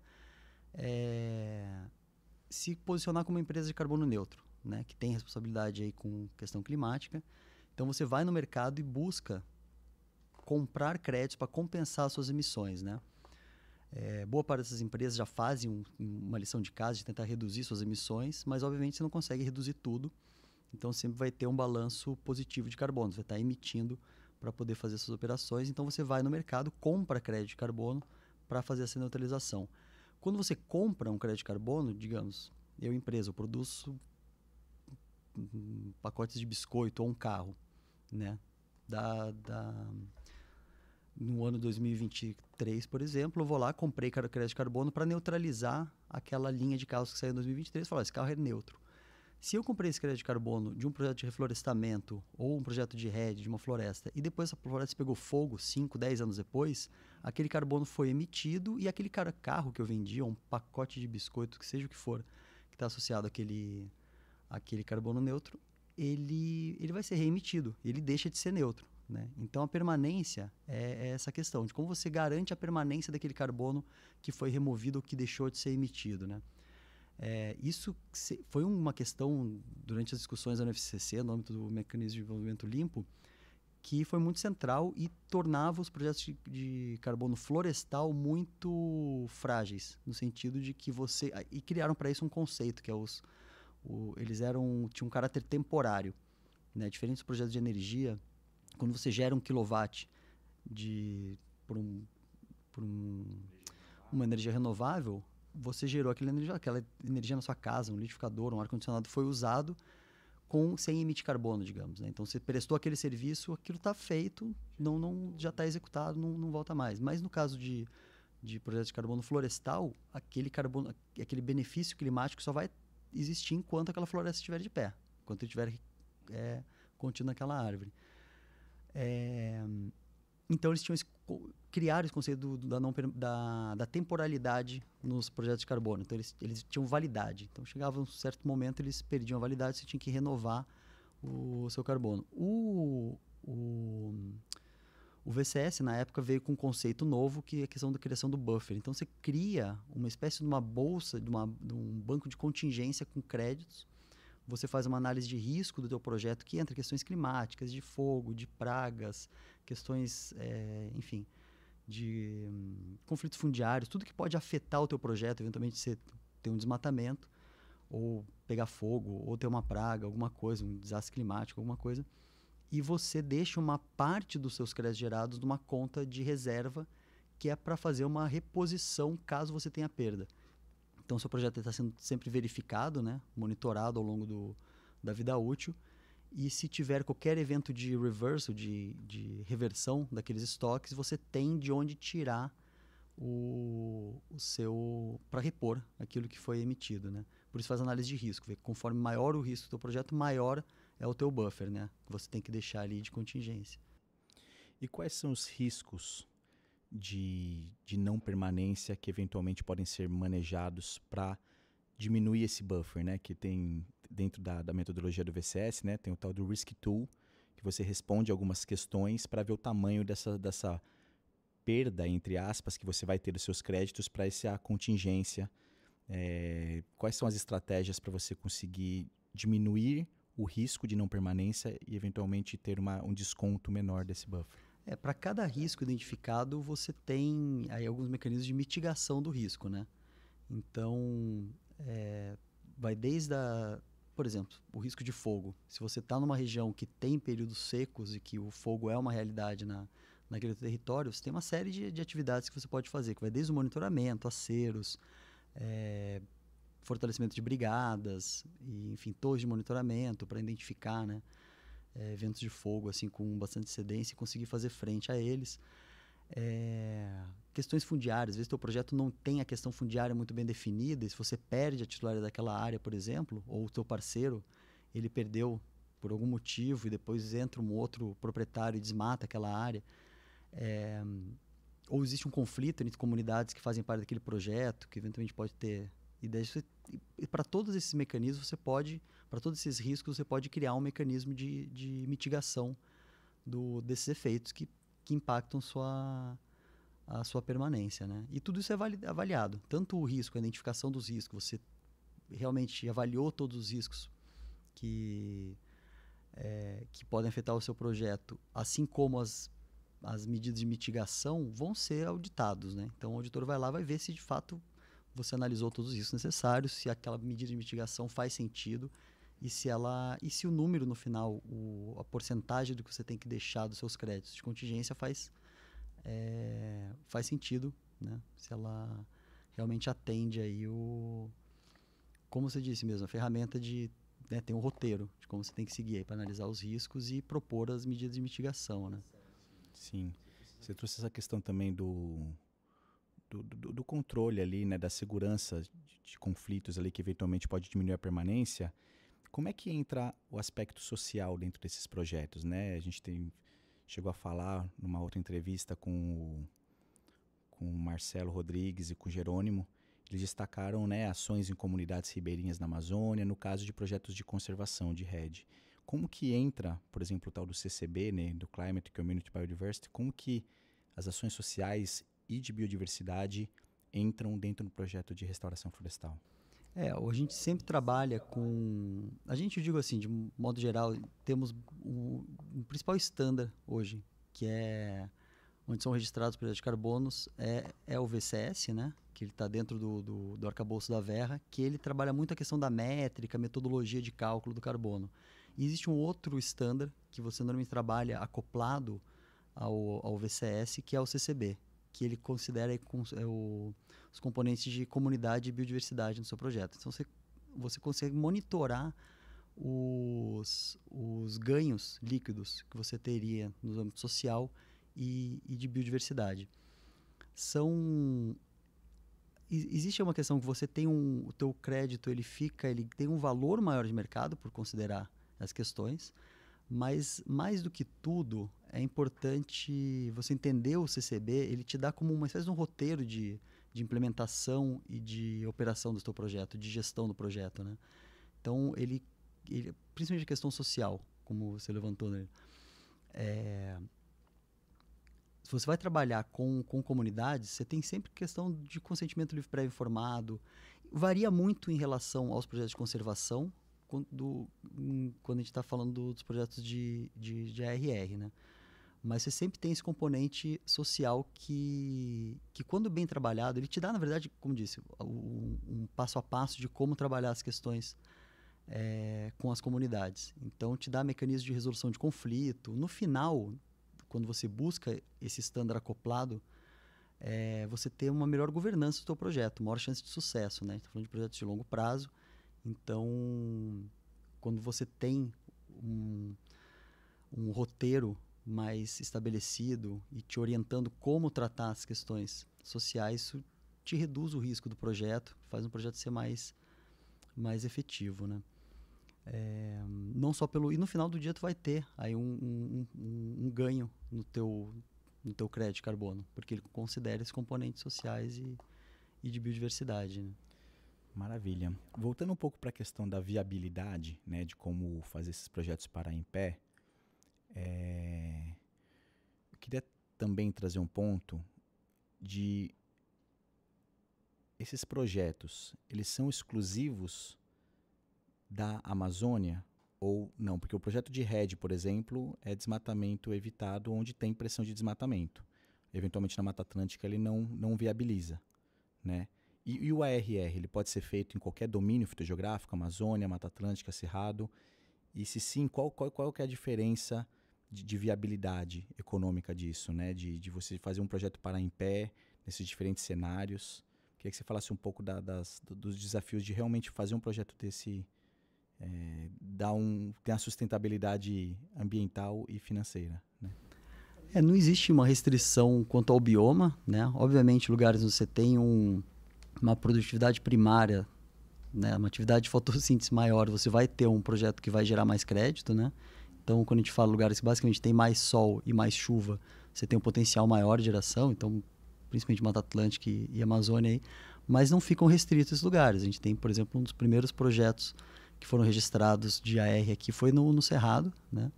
é, se posicionar como uma empresa de carbono neutro, né? Que tem responsabilidade aí com questão climática. Então você vai no mercado e busca comprar créditos para compensar suas emissões, né? É, boa parte dessas empresas já fazem um, uma lição de casa de tentar reduzir suas emissões, mas obviamente você não consegue reduzir tudo. Então sempre vai ter um balanço positivo de carbono, você vai tá estar emitindo para poder fazer essas operações. Então você vai no mercado, compra crédito de carbono para fazer essa neutralização. Quando você compra um crédito de carbono, digamos, eu empresa, eu produzo pacotes de biscoito ou um carro, né? Da, da no ano 2023, por exemplo, eu vou lá, comprei crédito de carbono para neutralizar aquela linha de carros que saiu em 2023 e falar, esse carro é neutro. Se eu comprei esse crédito de carbono de um projeto de reflorestamento ou um projeto de rede de uma floresta e depois essa floresta pegou fogo 5, 10 anos depois, aquele carbono foi emitido e aquele carro que eu vendi, ou um pacote de biscoito, que seja o que for, que está associado àquele, àquele carbono neutro, ele, ele vai ser reemitido, ele deixa de ser neutro. Né? Então a permanência é, é, essa questão de como você garante a permanência daquele carbono que foi removido ou que deixou de ser emitido. Né? É, isso foi uma questão durante as discussões da NFCC, no âmbito do mecanismo de desenvolvimento limpo, que foi muito central e tornava os projetos de, de, carbono florestal muito frágeis, no sentido de que você e criaram para isso um conceito que é os o, eles eram tinham um caráter temporário, né? Diferentes projetos de energia quando você gera um quilowatt de por, um, por um, uma energia renovável, você gerou aquela energia, aquela energia na sua casa, um liquidificador, um ar condicionado foi usado com sem emitir carbono, digamos. Né? Então, você prestou aquele serviço, aquilo está feito, não, não já está executado, não, não volta mais. Mas no caso de de projeto de carbono florestal, aquele carbono, aquele benefício climático só vai existir enquanto aquela floresta estiver de pé, enquanto estiver é, contido naquela árvore. É, então eles tinham esse, criaram esse conceito do, da, não, da, da, temporalidade nos projetos de carbono. Então eles, eles tinham validade. Então chegava um certo momento eles perdiam a validade, você tinha que renovar o seu carbono. O, o, o VCS na época veio com um conceito novo que é a questão da criação do buffer. Então você cria uma espécie de uma bolsa, de, uma, de um banco de contingência com créditos você faz uma análise de risco do teu projeto que entra questões climáticas, de fogo, de pragas, questões, é, enfim, de hum, conflitos fundiários, tudo que pode afetar o teu projeto, eventualmente você ter um desmatamento, ou pegar fogo, ou ter uma praga, alguma coisa, um desastre climático, alguma coisa, e você deixa uma parte dos seus créditos gerados numa conta de reserva que é para fazer uma reposição caso você tenha perda. Então, seu projeto está sendo sempre verificado, né? monitorado ao longo do, da vida útil. E se tiver qualquer evento de reverso, de, de reversão daqueles estoques, você tem de onde tirar o, o seu. para repor aquilo que foi emitido. Né? Por isso faz análise de risco. Vê que conforme maior o risco do seu projeto, maior é o teu buffer, né? Que você tem que deixar ali de contingência. E quais são os riscos de, de não permanência que eventualmente podem ser manejados para diminuir esse buffer, né? Que tem dentro da, da metodologia do VCS, né? Tem o tal do Risk Tool, que você responde algumas questões para ver o tamanho dessa, dessa perda, entre aspas, que você vai ter dos seus créditos para essa contingência. É, quais são as estratégias para você conseguir diminuir o risco de não permanência e eventualmente ter uma, um desconto menor desse buffer? É, para cada risco identificado, você tem aí alguns mecanismos de mitigação do risco, né? Então, é, vai desde a, por exemplo, o risco de fogo. Se você está numa região que tem períodos secos e que o fogo é uma realidade na, naquele território, você tem uma série de, de atividades que você pode fazer, que vai desde o monitoramento, aceros, é, fortalecimento de brigadas, e, enfim, torres de monitoramento para identificar, né? é, eventos de fogo assim com bastante excedência e conseguir fazer frente a eles. É, questões fundiárias, às vezes o projeto não tem a questão fundiária muito bem definida, e se você perde a titularidade daquela área, por exemplo, ou o teu parceiro, ele perdeu por algum motivo e depois entra um outro proprietário e desmata aquela área. É, ou existe um conflito entre comunidades que fazem parte daquele projeto, que eventualmente pode ter ideias. E para todos esses mecanismos você pode para todos esses riscos, você pode criar um mecanismo de, de mitigação do, desses efeitos que, que impactam sua, a sua permanência. Né? E tudo isso é avaliado. Tanto o risco, a identificação dos riscos, você realmente avaliou todos os riscos que, é, que podem afetar o seu projeto, assim como as, as medidas de mitigação vão ser auditados. Né? Então, o auditor vai lá vai ver se de fato você analisou todos os riscos necessários, se aquela medida de mitigação faz sentido, e se ela e se o número no final o, a porcentagem do que você tem que deixar dos seus créditos de contingência faz é, faz sentido né se ela realmente atende aí o como você disse mesmo a ferramenta de né, tem um roteiro de como você tem que seguir para analisar os riscos e propor as medidas de mitigação né sim você trouxe essa questão também do do, do, do, controle ali, né, da segurança de, de, conflitos ali que eventualmente pode diminuir a permanência. Como é que entra o aspecto social dentro desses projetos, né? A gente tem, chegou a falar numa outra entrevista com o, com o Marcelo Rodrigues e com o Jerônimo, eles destacaram né, ações em comunidades ribeirinhas na Amazônia, no caso de projetos de conservação de rede. Como que entra, por exemplo, o tal do CCB, né, do Climate Community Biodiversity, como que as ações sociais e de biodiversidade entram dentro do projeto de restauração florestal? É, a gente sempre trabalha com. A gente, eu digo assim, de modo geral, temos um, um principal estándar hoje, que é onde são registrados os de carbonos, é, é o VCS, né? Que ele está dentro do, do, do arcabouço da Verra, que ele trabalha muito a questão da métrica, metodologia de cálculo do carbono. E existe um outro estándar que você normalmente trabalha acoplado ao, ao VCS, que é o CCB, que ele considera é, os componentes de comunidade e biodiversidade no seu projeto. Então você, você consegue monitorar os, os ganhos líquidos que você teria no âmbito social e, e de biodiversidade. São existe uma questão que você tem um o teu crédito ele fica ele tem um valor maior de mercado por considerar as questões mas mais do que tudo é importante você entender o CCB, ele te dá como uma espécie de um roteiro de, de implementação e de operação do seu projeto, de gestão do projeto, né? Então, ele, ele principalmente a questão social, como você levantou nele, né? é, se você vai trabalhar com, com comunidades, você tem sempre questão de consentimento livre prévio informado. Varia muito em relação aos projetos de conservação, quando, hum, quando a gente está falando dos projetos de, de, de ARR, né? mas você sempre tem esse componente social que, que quando bem trabalhado, ele te dá, na verdade, como disse, um, um passo a passo de como trabalhar as questões é, com as comunidades. Então, te dá mecanismos de resolução de conflito. No final, quando você busca esse estándar acoplado, é, você tem uma melhor governança do seu projeto, maior chance de sucesso. Né? A gente está falando de projetos de longo prazo. Então, quando você tem um, um roteiro mais estabelecido e te orientando como tratar as questões sociais, isso te reduz o risco do projeto, faz um projeto ser mais, mais efetivo, né? É, não só pelo e no final do dia tu vai ter aí um, um, um, um ganho no teu no teu crédito carbono porque ele considera esses componentes sociais e, e de biodiversidade né? maravilha voltando um pouco para a questão da viabilidade né de como fazer esses projetos parar em pé é, eu queria também trazer um ponto de esses projetos, eles são exclusivos da Amazônia ou não? Porque o projeto de RED, por exemplo, é desmatamento evitado onde tem pressão de desmatamento. Eventualmente na Mata Atlântica ele não, não viabiliza, né? E, e o ARR, ele pode ser feito em qualquer domínio fitogeográfico, Amazônia, Mata Atlântica, Cerrado? E se sim, qual, qual, qual que é a diferença de, de, viabilidade econômica disso, né? De, de você fazer um projeto parar em pé nesses diferentes cenários. Queria que você falasse um pouco da, das, dos desafios de realmente fazer um projeto desse, é, dar, um, a sustentabilidade ambiental e financeira. Né? É, não existe uma restrição quanto ao bioma, né? Obviamente, lugares onde você tem um, uma produtividade primária, né? uma atividade de fotossíntese maior, você vai ter um projeto que vai gerar mais crédito, né? Então, quando a gente fala lugares que basicamente tem mais sol e mais chuva, você tem um potencial maior de geração, então principalmente Mata Atlântica e, e Amazônia aí, mas não ficam restritos esses lugares. A gente tem, por exemplo, um dos primeiros projetos que foram registrados de AR aqui foi no, no Cerrado, né?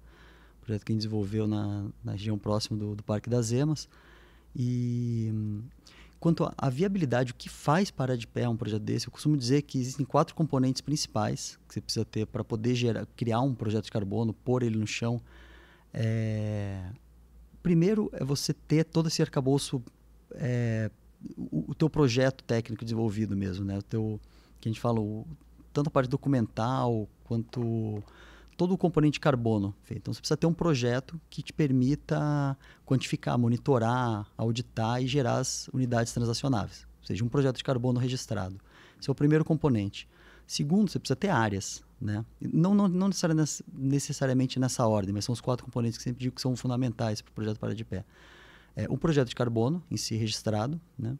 projeto que a gente desenvolveu na, na região próxima do, do Parque das Emas. E, quanto à viabilidade, o que faz parar de pé um projeto desse? Eu costumo dizer que existem quatro componentes principais que você precisa ter para poder gerar, criar um projeto de carbono, pôr ele no chão. É... Primeiro é você ter todo esse arcabouço, é... o, o teu projeto técnico desenvolvido mesmo, né? O teu, que a gente fala, o, tanto a parte documental quanto todo o componente carbono feito. Então você precisa ter um projeto que te permita quantificar, monitorar, auditar e gerar as unidades transacionáveis. Ou seja, um projeto de carbono registrado. Esse é o primeiro componente. Segundo, você precisa ter áreas. Né? Não, não, não necessariamente nessa ordem, mas são os quatro componentes que sempre digo que são fundamentais para o projeto Para de Pé. É, um projeto de carbono em si registrado, né?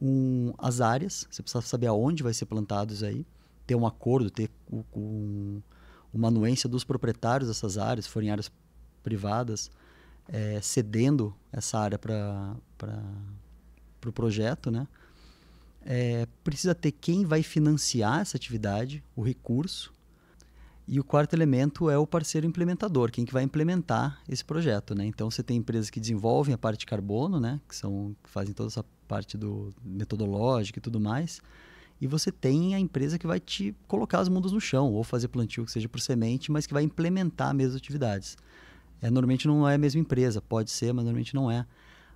um, as áreas, você precisa saber aonde vai ser plantados aí, ter um acordo, ter um, um uma anuência dos proprietários dessas áreas, se forem áreas privadas, é, cedendo essa área para o pro projeto, né? É, precisa ter quem vai financiar essa atividade, o recurso. E o quarto elemento é o parceiro implementador, quem que vai implementar esse projeto, né? Então você tem empresas que desenvolvem a parte de carbono, né? Que são que fazem toda essa parte do metodológica e tudo mais e você tem a empresa que vai te colocar as mudas no chão, ou fazer plantio que seja por semente, mas que vai implementar as mesmas atividades. É, normalmente não é a mesma empresa, pode ser, mas normalmente não é.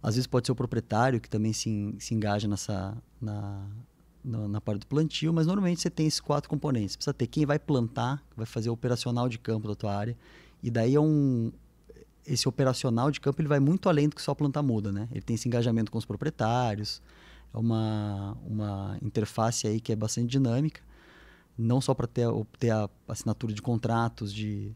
Às vezes pode ser o proprietário que também se, se engaja nessa, na, na, na, parte do plantio, mas normalmente você tem esses quatro componentes. Precisa ter quem vai plantar, vai fazer o operacional de campo da tua área, e daí é um, esse operacional de campo ele vai muito além do que só plantar muda, né? Ele tem esse engajamento com os proprietários, é uma, uma interface aí que é bastante dinâmica, não só para ter, ter a assinatura de contratos, de,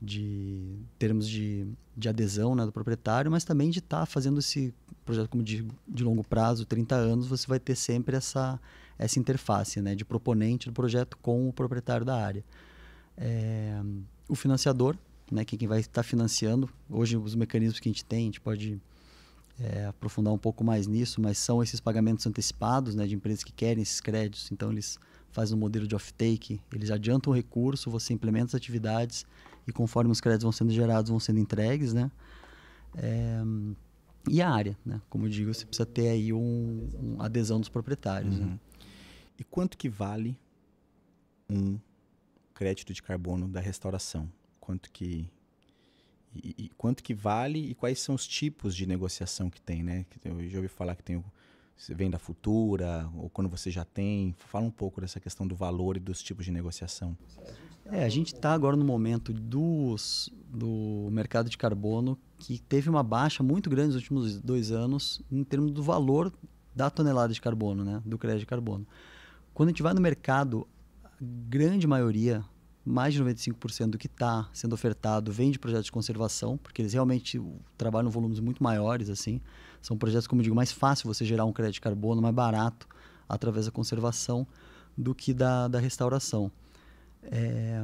de termos de, de adesão né, do proprietário, mas também de estar tá fazendo esse projeto como de, de longo prazo, 30 anos, você vai ter sempre essa, essa interface né, de proponente do projeto com o proprietário da área. É, o financiador, né, é quem vai estar tá financiando, hoje os mecanismos que a gente tem, a gente pode é, aprofundar um pouco mais nisso, mas são esses pagamentos antecipados né, de empresas que querem esses créditos. Então, eles fazem um modelo de off-take, eles adiantam o recurso, você implementa as atividades e conforme os créditos vão sendo gerados, vão sendo entregues. Né? É, e a área, né? como eu digo, você precisa ter aí um, um adesão dos proprietários. Né? Uhum. Né? E quanto que vale um crédito de carbono da restauração? Quanto que e, e, quanto que vale e quais são os tipos de negociação que tem, né? Eu já ouvi falar que tem vem venda futura ou quando você já tem. Fala um pouco dessa questão do valor e dos tipos de negociação. É, a gente está agora no momento dos, do mercado de carbono que teve uma baixa muito grande nos últimos dois anos em termos do valor da tonelada de carbono, né? Do crédito de carbono. Quando a gente vai no mercado, a grande maioria mais de 95% do que está sendo ofertado vem de projetos de conservação, porque eles realmente trabalham em volumes muito maiores, assim. São projetos, como eu digo, mais fácil você gerar um crédito de carbono, mais barato, através da conservação, do que da, da restauração. É...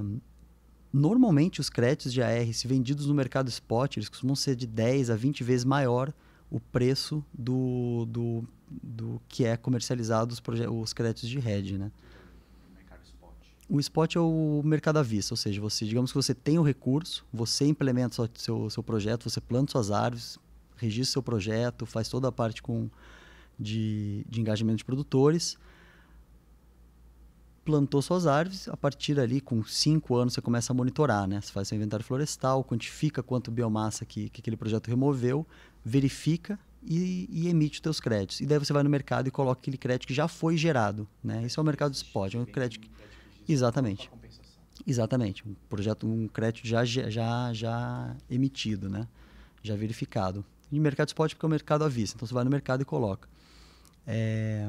Normalmente, os créditos de AR, se vendidos no mercado spot, eles costumam ser de 10 a 20 vezes maior o preço do, do, do que é comercializado os, os créditos de hedge, né? O spot é o mercado à vista, ou seja, você, digamos que você tem o recurso, você implementa seu, seu, seu projeto, você planta suas árvores, registra seu projeto, faz toda a parte com, de, de engajamento de produtores, plantou suas árvores, a partir ali com cinco anos você começa a monitorar, né? Você faz seu inventário florestal, quantifica quanto biomassa que, que aquele projeto removeu, verifica e, e, emite os seus créditos. E daí você vai no mercado e coloca aquele crédito que já foi gerado, né? Isso é o mercado de spot, é um crédito que Exatamente. Exatamente. Um projeto, um crédito já, já, já emitido, né? Já verificado. E mercado spot porque é o mercado à vista. Então você vai no mercado e coloca. É,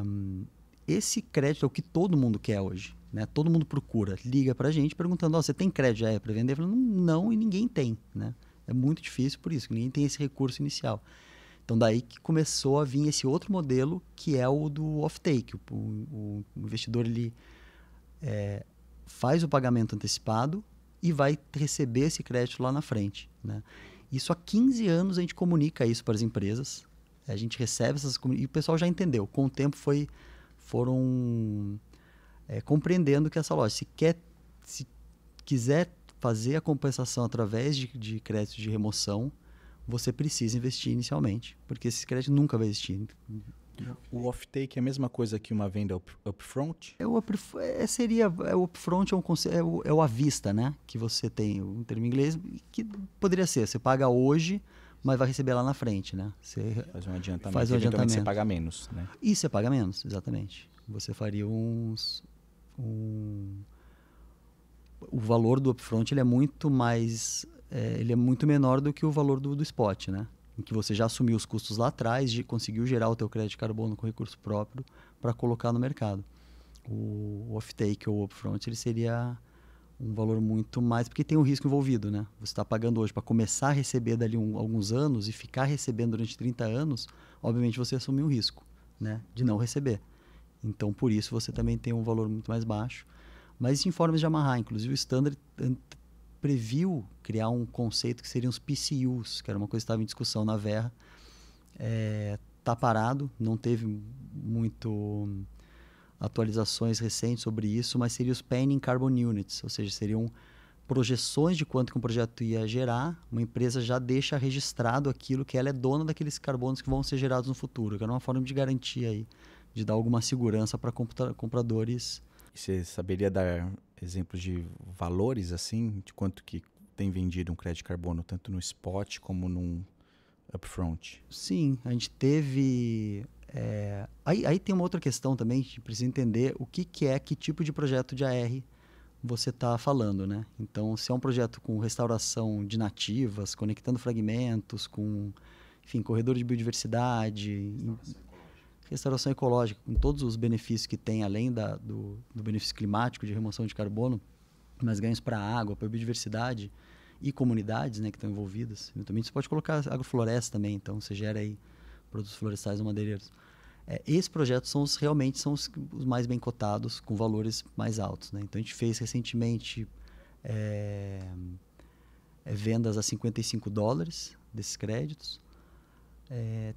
esse crédito é o que todo mundo quer hoje. Né? Todo mundo procura, liga para a gente perguntando: oh, você tem crédito já é para vender? Falando, não, e ninguém tem. Né? É muito difícil por isso, ninguém tem esse recurso inicial. Então, daí que começou a vir esse outro modelo que é o do off-take. O, o, o investidor ele, é, faz o pagamento antecipado e vai receber esse crédito lá na frente. Né? Isso há 15 anos a gente comunica isso para as empresas. A gente recebe essas e o pessoal já entendeu. Com o tempo foi foram é, compreendendo que essa loja se quer se quiser fazer a compensação através de, de crédito de remoção, você precisa investir inicialmente, porque esse crédito nunca vai existir. O off-take é a mesma coisa que uma venda up, upfront? É o up, é, seria, é, o upfront é, um, é, o, é o à vista, né? Que você tem, um termo em inglês, que poderia ser, você paga hoje, mas vai receber lá na frente, né? Você faz um adiantamento. Faz um adiantamento. você paga menos, né? E você paga menos, exatamente. Você faria uns... Um... O valor do upfront ele é muito mais... É, ele é muito menor do que o valor do, do spot, né? em que você já assumiu os custos lá atrás, de, conseguiu gerar o teu crédito de carbono com recurso próprio para colocar no mercado. O, off-take ou upfront ele seria um valor muito mais, porque tem um risco envolvido, né? Você está pagando hoje para começar a receber dali um, alguns anos e ficar recebendo durante 30 anos, obviamente você assume um risco, né? De não receber. Então, por isso, você também tem um valor muito mais baixo. Mas em formas de amarrar, inclusive o standard previu criar um conceito que seriam os PCUs, que era uma coisa que estava em discussão na Verra. É, tá parado, não teve muito atualizações recentes sobre isso, mas seriam os Penning Carbon Units, ou seja, seriam projeções de quanto que um projeto ia gerar, uma empresa já deixa registrado aquilo que ela é dona daqueles carbonos que vão ser gerados no futuro, que era uma forma de garantia aí, de dar alguma segurança para compradores. E você saberia dar exemplos de valores assim, de quanto que tem vendido um crédito de carbono, tanto no spot como num upfront? Sim, a gente teve. É... Aí, aí tem uma outra questão também, a gente precisa entender o que, que é, que tipo de projeto de AR você está falando, né? Então, se é um projeto com restauração de nativas, conectando fragmentos, com, enfim, corredor de biodiversidade, restauração ecológica, com todos os benefícios que tem, além da, do, do benefício climático de remoção de carbono, mas ganhos para a água, para a biodiversidade e comunidades né, que estão envolvidas. Também você pode colocar agrofloresta também, então você gera aí produtos florestais ou madeireiros. É, esses projetos são os, realmente são os, os, mais bem cotados, com valores mais altos. Né? Então a gente fez recentemente é, é, vendas a 55 dólares desses créditos. É,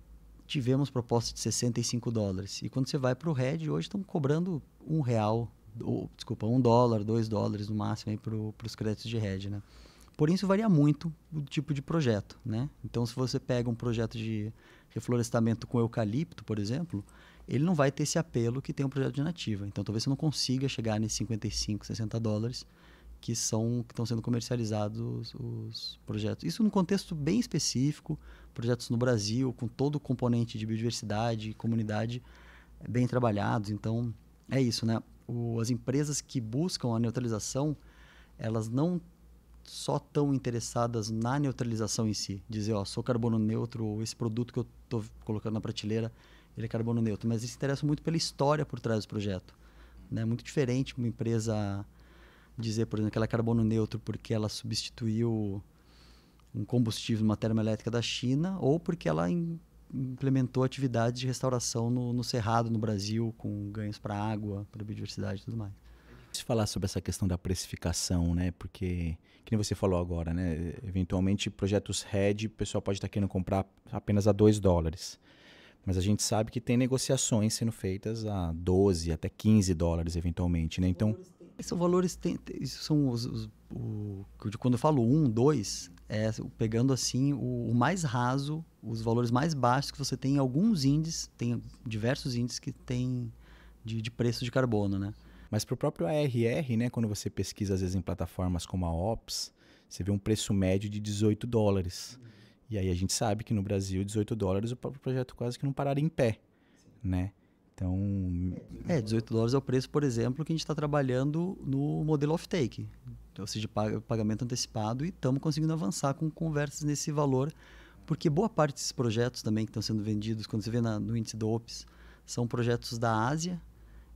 tivemos proposta de 65 dólares. E quando você vai para o Red, hoje estão cobrando um real, ou, desculpa, um dólar, dois dólares no máximo para os créditos de Red, né? Porém, isso varia muito o tipo de projeto, né? Então, se você pega um projeto de reflorestamento com eucalipto, por exemplo, ele não vai ter esse apelo que tem um projeto de nativa. Então, talvez você não consiga chegar nesses 55, 60 dólares, que são que estão sendo comercializados os projetos. Isso num contexto bem específico, projetos no Brasil com todo o componente de biodiversidade, comunidade é bem trabalhados. Então é isso, né? O, as empresas que buscam a neutralização, elas não só estão interessadas na neutralização em si, dizer, ó, sou carbono neutro, ou esse produto que eu estou colocando na prateleira, ele é carbono neutro, mas eles se interessam muito pela história por trás do projeto. Né? Muito diferente uma empresa dizer, por exemplo, que ela é carbono neutro porque ela substituiu um combustível, uma termoelétrica da China, ou porque ela in, implementou atividades de restauração no, no Cerrado, no Brasil, com ganhos para água, para biodiversidade e tudo mais. se é falar sobre essa questão da precificação, né? Porque, que você falou agora, né? Eventualmente, projetos RED, o pessoal pode estar tá querendo comprar apenas a 2 dólares. Mas a gente sabe que tem negociações sendo feitas a 12 até 15 dólares, eventualmente, né? Então são é valores, tem, são os, os o, quando eu falo um, dois, é pegando assim o, o, mais raso, os valores mais baixos que você tem em alguns índices, tem diversos índices que tem de, de preço de carbono, né? Mas para o próprio ARR, né, quando você pesquisa às vezes em plataformas como a Ops, você vê um preço médio de 18 dólares. Uhum. E aí a gente sabe que no Brasil, 18 dólares, o próprio projeto quase que não pararia em pé, Sim. né? Então, é, 18 dólares é o preço, por exemplo, que a gente está trabalhando no modelo off-take, então, ou seja, pagamento antecipado, e estamos conseguindo avançar com conversas nesse valor, porque boa parte desses projetos também que estão sendo vendidos, quando você vê na, no índice do OPS, são projetos da Ásia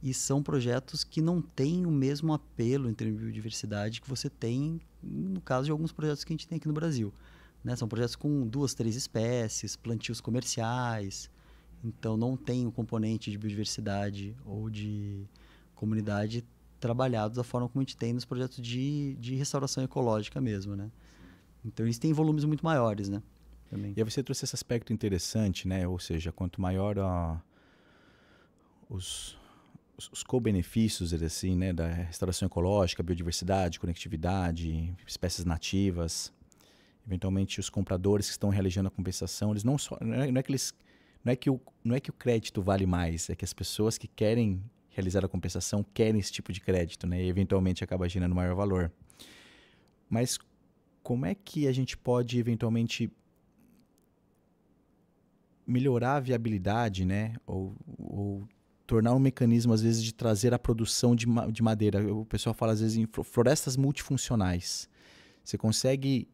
e são projetos que não têm o mesmo apelo em termos de biodiversidade que você tem no caso de alguns projetos que a gente tem aqui no Brasil. Né? São projetos com duas, três espécies, plantios comerciais, então não tem o um componente de biodiversidade ou de comunidade trabalhado da forma como a gente tem nos projetos de, de restauração ecológica mesmo, né? Então eles têm volumes muito maiores, né? Também. E aí você trouxe esse aspecto interessante, né? Ou seja, quanto maior os, os, os co-benefícios, assim, né? Da restauração ecológica, biodiversidade, conectividade, espécies nativas. Eventualmente, os compradores que estão realizando a compensação, eles não só... Não é, não é que eles não é, que o, não é que o crédito vale mais, é que as pessoas que querem realizar a compensação querem esse tipo de crédito, né? E eventualmente acaba gerando maior valor. Mas como é que a gente pode eventualmente melhorar a viabilidade, né? Ou, ou tornar um mecanismo, às vezes, de trazer a produção de, de madeira. O pessoal fala, às vezes, em florestas multifuncionais. Você consegue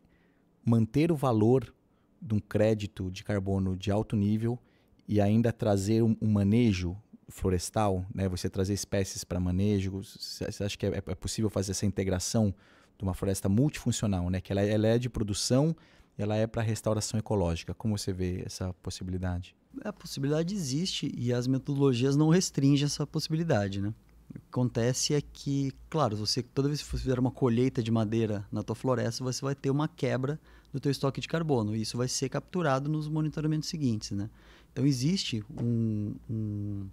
manter o valor de um crédito de carbono de alto nível e ainda trazer um, um manejo florestal, né? Você trazer espécies para manejo. Você acha que é, é, é, possível fazer essa integração de uma floresta multifuncional, né? Que ela, é, ela é de produção, ela é para restauração ecológica. Como você vê essa possibilidade? A possibilidade existe e as metodologias não restringem essa possibilidade, né? O que acontece é que, claro, você toda vez que você fizer uma colheita de madeira na tua floresta, você vai ter uma quebra do teu estoque de carbono e isso vai ser capturado nos monitoramentos seguintes, né? Então existe um, um,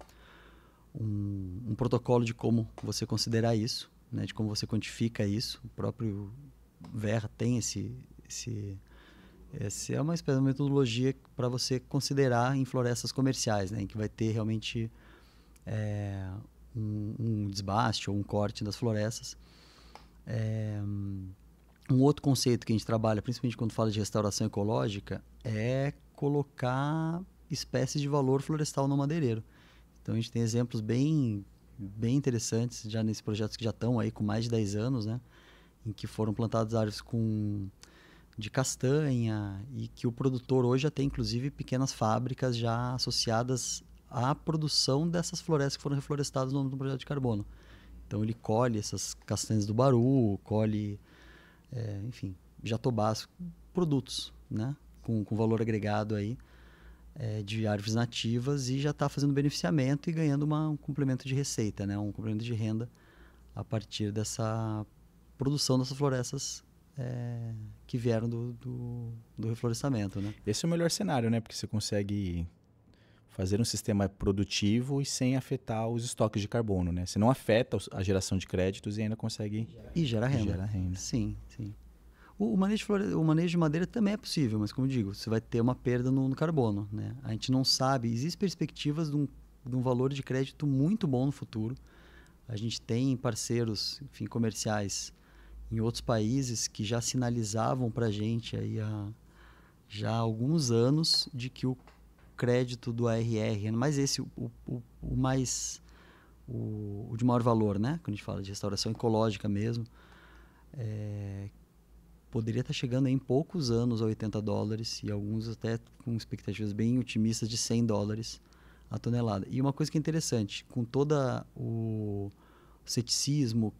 um, um protocolo de como você considerar isso, né, de como você quantifica isso. O próprio Verra tem esse, esse essa é uma espécie de metodologia para você considerar em florestas comerciais, né, em que vai ter realmente é, um, um, desbaste ou um corte das florestas. É, um outro conceito que a gente trabalha, principalmente quando fala de restauração ecológica, é colocar espécies de valor florestal não madeireiro. Então a gente tem exemplos bem, bem interessantes já nesses projetos que já estão aí com mais de 10 anos, né? Em que foram plantadas árvores com de castanha e que o produtor hoje já tem inclusive pequenas fábricas já associadas à produção dessas florestas que foram reflorestadas no projeto de carbono. Então ele colhe essas castanhas do baru, colhe, é, enfim, jatobás, produtos, né? Com, com valor agregado aí é, de árvores nativas e já está fazendo beneficiamento e ganhando uma, um complemento de receita, né? um complemento de renda a partir dessa produção dessas florestas é, que vieram do, do, do, reflorestamento. Né? Esse é o melhor cenário, né? porque você consegue fazer um sistema produtivo e sem afetar os estoques de carbono. Né? Você não afeta a geração de créditos e ainda consegue... E gera renda. E gera renda. Sim, sim. O, o manejo, de flore... o manejo de madeira também é possível, mas como eu digo, você vai ter uma perda no, no carbono. Né? A gente não sabe, existem perspectivas de um, de um valor de crédito muito bom no futuro. A gente tem parceiros enfim, comerciais em outros países que já sinalizavam para a gente aí há já há alguns anos de que o crédito do ARR, mas esse, o, o, o mais, o, o, de maior valor, né? Quando a gente fala de restauração ecológica mesmo, é, poderia estar chegando em poucos anos a 80 dólares e alguns até com expectativas bem otimistas de 100 dólares a tonelada. E uma coisa que é interessante, com toda o ceticismo,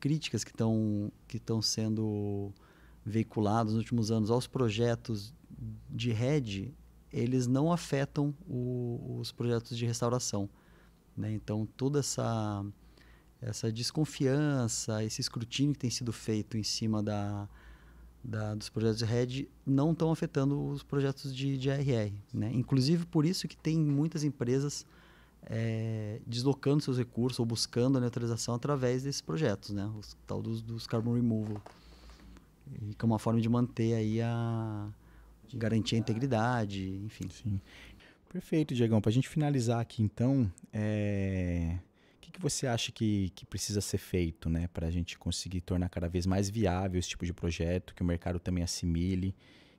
críticas que estão que estão sendo veiculados nos últimos anos aos projetos de rede, eles não afetam o, os projetos de restauração. Né? Então, toda essa, essa desconfiança, esse escrutínio que tem sido feito em cima da, da, dos projetos de rede não estão afetando os projetos de, de ARR. Né? Inclusive por isso que tem muitas empresas é, deslocando seus recursos ou buscando a neutralização através desses projetos, né? Os, tal dos, dos carbon removal. E que é uma forma de manter aí a... garantir integridade. a integridade, enfim. Sim. Perfeito, Diegão. Para a gente finalizar aqui, então, é que, você acha que, que precisa ser feito né, para a gente conseguir tornar cada vez mais viável esse tipo de projeto, que o mercado também assimile,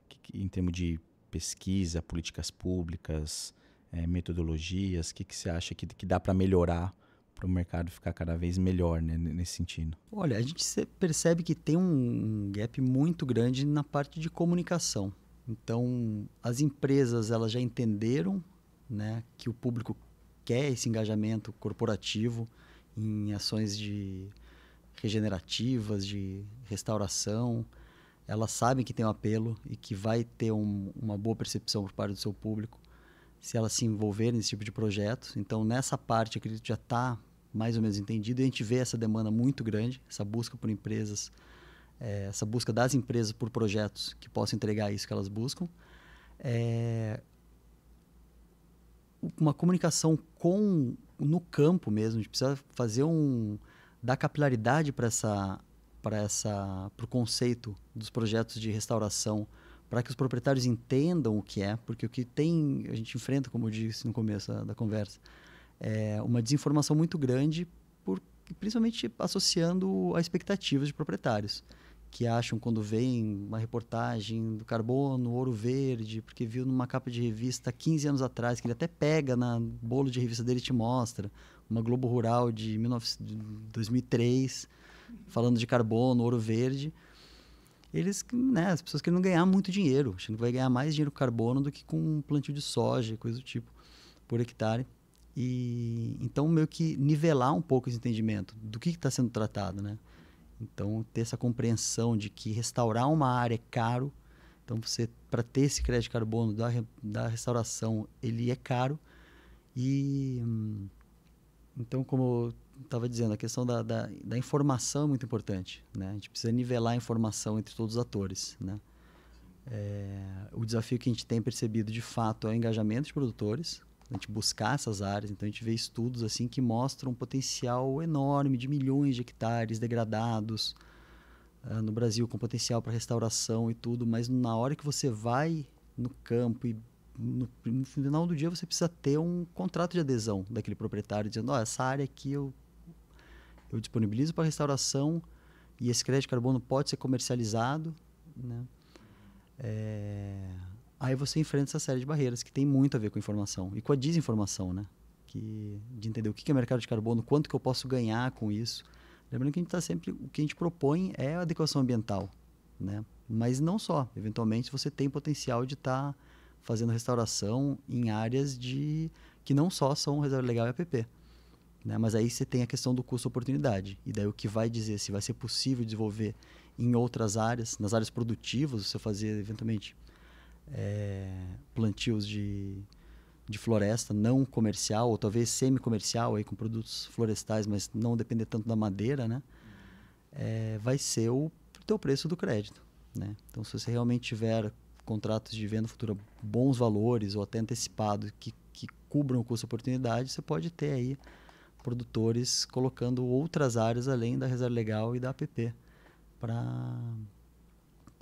que, que, em termos de pesquisa, políticas públicas, é, metodologias? O que, que você acha que, que dá para melhorar para o mercado ficar cada vez melhor né, nesse sentido? Olha, a gente percebe que tem um gap muito grande na parte de comunicação. Então, as empresas elas já entenderam né, que o público quer esse engajamento corporativo em ações de regenerativas, de restauração. Elas sabem que tem um apelo e que vai ter um, uma boa percepção por parte do seu público se elas se envolverem nesse tipo de projeto. Então, nessa parte, acredito já está mais ou menos entendido. E a gente vê essa demanda muito grande, essa busca por empresas, é, essa busca das empresas por projetos que possam entregar isso que elas buscam. É, uma comunicação com no campo mesmo. A gente precisa fazer um dar capilaridade para essa para essa para o conceito dos projetos de restauração para que os proprietários entendam o que é, porque o que tem a gente enfrenta, como eu disse no começo da conversa, é uma desinformação muito grande, por, principalmente associando a expectativas de proprietários que acham quando veem uma reportagem do carbono, ouro verde, porque viu numa capa de revista 15 anos atrás, que ele até pega na bolo de revista dele e te mostra, uma Globo Rural de 19, 2003, falando de carbono, ouro verde. Eles, né, as pessoas querem ganhar muito dinheiro, achando que vai ganhar mais dinheiro com carbono do que com um plantio de soja, coisa do tipo, por hectare. E então meio que nivelar um pouco esse entendimento do que está sendo tratado, né? Então, ter essa compreensão de que restaurar uma área é caro. Então, você para ter esse crédito de carbono da, da restauração, ele é caro. E hum, então, como eu estava dizendo, a questão da, da, da, informação é muito importante. Né? A gente precisa nivelar a informação entre todos os atores. Né? É, o desafio que a gente tem percebido de fato é o engajamento de produtores, a gente buscar essas áreas. Então a gente vê estudos assim que mostram um potencial enorme de milhões de hectares degradados uh, no Brasil com potencial para restauração e tudo, mas na hora que você vai no campo e no, no, final do dia você precisa ter um contrato de adesão daquele proprietário dizendo, oh, essa área aqui eu eu disponibilizo para restauração e esse crédito de carbono pode ser comercializado, né? É, Aí você enfrenta essa série de barreiras que tem muito a ver com informação e com a desinformação, né? Que, de entender o que é mercado de carbono, quanto que eu posso ganhar com isso. Lembrando que a gente está sempre, o que a gente propõe é a adequação ambiental, né? Mas não só. Eventualmente você tem potencial de estar tá fazendo restauração em áreas de que não só são reserva legal e APP. Né? Mas aí você tem a questão do custo-oportunidade. E daí o que vai dizer se vai ser possível desenvolver em outras áreas, nas áreas produtivas, você fazer eventualmente é, plantios de, de floresta não comercial, ou talvez semi-comercial, aí, com produtos florestais, mas não depender tanto da madeira, né? É, vai ser o teu preço do crédito. Né? Então, se você realmente tiver contratos de venda futura bons valores ou até antecipados que, que cubram o custo oportunidade, você pode ter aí produtores colocando outras áreas além da reserva legal e da APP para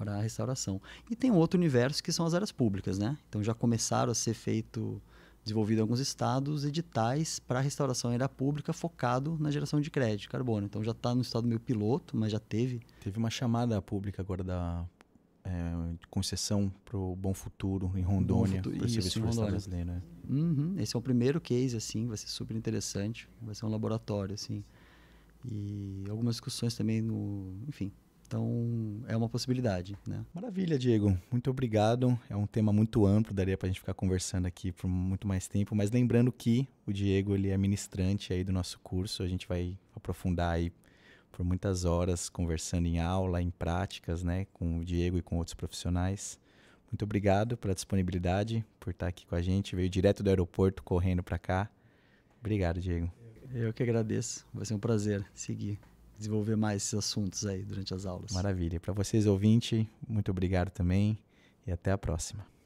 para a restauração. E tem um outro universo que são as áreas públicas, né? Então já começaram a ser feito, desenvolvido em alguns estados, editais para restauração em área pública focado na geração de crédito de carbono. Então já está no estado meio piloto, mas já teve. Teve uma chamada pública agora da é, concessão para o Bom Futuro em Rondônia, para o Serviço Florestal Brasileiro. Né? Uhum, esse é o primeiro case, assim, vai ser super interessante, vai ser um laboratório, assim. E algumas discussões também no... Enfim, então, é uma possibilidade, né? Maravilha, Diego. Muito obrigado. É um tema muito amplo, daria para a gente ficar conversando aqui por muito mais tempo, mas lembrando que o Diego, ele é ministrante aí do nosso curso, a gente vai aprofundar aí por muitas horas conversando em aula, em práticas, né, com o Diego e com outros profissionais. Muito obrigado pela disponibilidade, por estar aqui com a gente. Veio direto do aeroporto correndo para cá. Obrigado, Diego. Eu que agradeço. Vai ser um prazer seguir desenvolver mais esses assuntos aí durante as aulas. Maravilha. Para vocês, ouvinte, muito obrigado também e até a próxima.